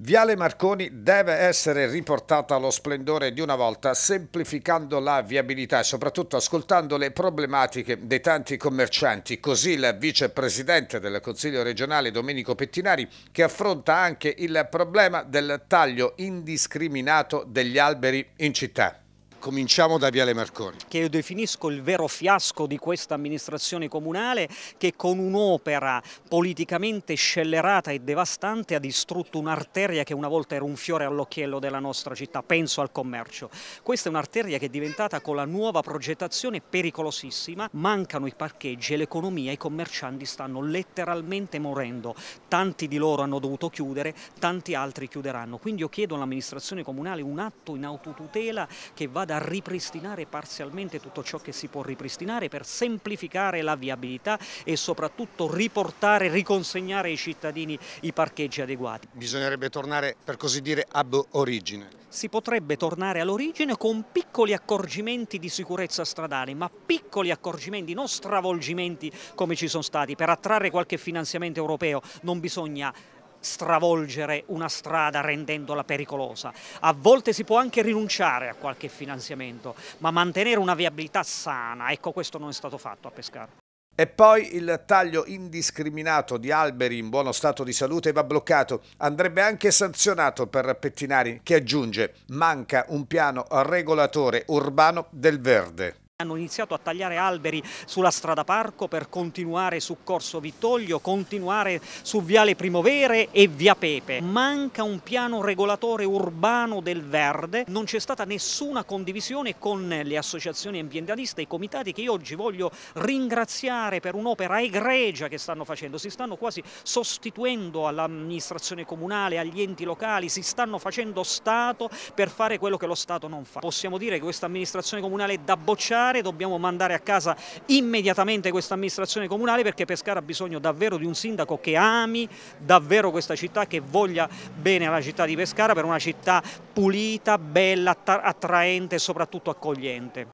Viale Marconi deve essere riportata allo splendore di una volta semplificando la viabilità e soprattutto ascoltando le problematiche dei tanti commercianti. Così il vicepresidente del Consiglio regionale Domenico Pettinari che affronta anche il problema del taglio indiscriminato degli alberi in città cominciamo da Viale Marconi. Che io definisco il vero fiasco di questa amministrazione comunale che con un'opera politicamente scellerata e devastante ha distrutto un'arteria che una volta era un fiore all'occhiello della nostra città, penso al commercio. Questa è un'arteria che è diventata con la nuova progettazione pericolosissima, mancano i parcheggi e l'economia, i commercianti stanno letteralmente morendo, tanti di loro hanno dovuto chiudere, tanti altri chiuderanno. Quindi io chiedo all'amministrazione comunale un atto in autotutela che vada a ripristinare parzialmente tutto ciò che si può ripristinare per semplificare la viabilità e soprattutto riportare, riconsegnare ai cittadini i parcheggi adeguati. Bisognerebbe tornare per così dire ab origine. Si potrebbe tornare all'origine con piccoli accorgimenti di sicurezza stradale, ma piccoli accorgimenti, non stravolgimenti come ci sono stati. Per attrarre qualche finanziamento europeo non bisogna stravolgere una strada rendendola pericolosa. A volte si può anche rinunciare a qualche finanziamento, ma mantenere una viabilità sana, ecco questo non è stato fatto a Pescara. E poi il taglio indiscriminato di alberi in buono stato di salute va bloccato. Andrebbe anche sanzionato per Pettinari, che aggiunge manca un piano regolatore urbano del verde hanno iniziato a tagliare alberi sulla strada Parco per continuare su Corso Vittoglio, continuare su Viale Primovere e Via Pepe. Manca un piano regolatore urbano del verde, non c'è stata nessuna condivisione con le associazioni ambientaliste, i comitati che io oggi voglio ringraziare per un'opera egregia che stanno facendo, si stanno quasi sostituendo all'amministrazione comunale, agli enti locali, si stanno facendo Stato per fare quello che lo Stato non fa. Possiamo dire che questa amministrazione comunale è da bocciare fare, dobbiamo mandare a casa immediatamente questa amministrazione comunale perché Pescara ha bisogno davvero di un sindaco che ami davvero questa città, che voglia bene alla città di Pescara per una città pulita, bella, attraente e soprattutto accogliente.